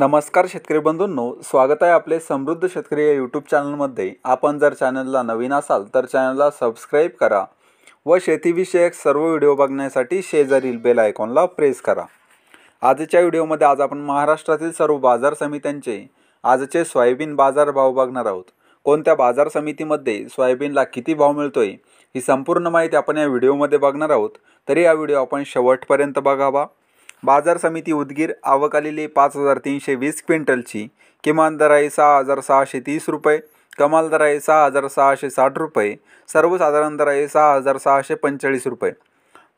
नमस्कार शेतकरी बंधूंनो स्वागत आहे आपले समृद्ध शेतकरी या यूट्यूब चॅनलमध्ये आपण जर चॅनलला नवीन असाल तर चॅनलला सबस्क्राईब करा व शेतीविषयक सर्व व्हिडिओ बघण्यासाठी शेजारील बेल आयकॉनला प्रेस करा आजच्या व्हिडिओमध्ये आज आपण महाराष्ट्रातील सर्व बाजार समित्यांचे आजचे सोयाबीन बाजार भाव बघणार आहोत कोणत्या बाजार समितीमध्ये सोयाबीनला किती भाव आहे ही संपूर्ण माहिती आपण या व्हिडिओमध्ये बघणार आहोत तरी हा व्हिडिओ आपण शेवटपर्यंत बघावा बाजार समिती उदगीर आवक आलेली पाच हजार तीनशे वीस क्विंटलची किमान दर आहे सहा हजार सहाशे तीस रुपये कमाल दर आहे सहा हजार सहाशे साठ रुपये सर्वसाधारण दर आहे सहा हजार सहाशे पंचेचाळीस रुपये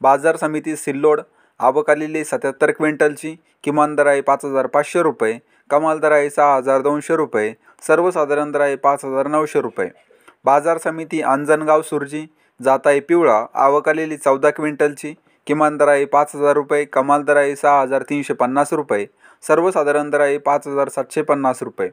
बाजार समिती सिल्लोड आवक आलेली सत्याहत्तर क्विंटलची किमान दर आहे पाच हजार पाचशे रुपये कमाल दर आहे सहा हजार दोनशे रुपये सर्वसाधारण दर आहे पाच हजार नऊशे रुपये बाजार समिती अंजनगाव सुरजी आहे पिवळा आवक आलेली चौदा क्विंटलची किमान दर आहे पाच हजार रुपये कमाल दर आहे सहा हजार तीनशे पन्नास रुपये सर्वसाधारण दर आहे पाच हजार सातशे पन्नास रुपये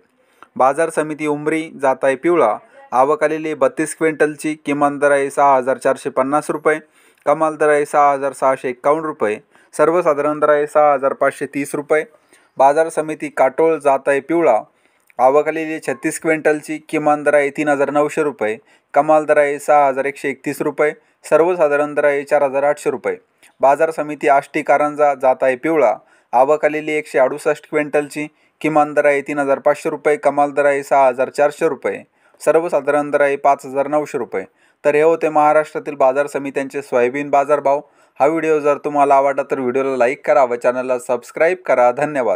बाजार समिती उमरी जात आहे पिवळा आवक आलेली बत्तीस क्विंटलची किमान दर आहे सहा हजार चारशे पन्नास रुपये कमाल दर आहे सहा हजार सहाशे एकावन्न रुपये सर्वसाधारण दर आहे सहा हजार पाचशे तीस रुपये बाजार समिती काटोळ जात आहे पिवळा आवक आलेली छत्तीस क्विंटलची किमान दर आहे तीन हजार नऊशे रुपये कमाल दर आहे सहा हजार एकशे एकतीस रुपये सर्वसाधारण दर आहे चार हजार आठशे रुपये बाजार समिती आष्टी कारंजा जात आहे पिवळा आवक आलेली एकशे अडुसष्ट क्विंटलची किमान दर आहे तीन हजार पाचशे रुपये कमाल दर आहे सहा हजार चारशे रुपये सर्वसाधारण दर आहे पाच हजार नऊशे रुपये तर हे होते महाराष्ट्रातील बाजार समित्यांचे सोयाबीन बाजारभाव हा व्हिडिओ जर तुम्हाला आवडला तर व्हिडिओला लाईक करा व चॅनलला सबस्क्राईब करा धन्यवाद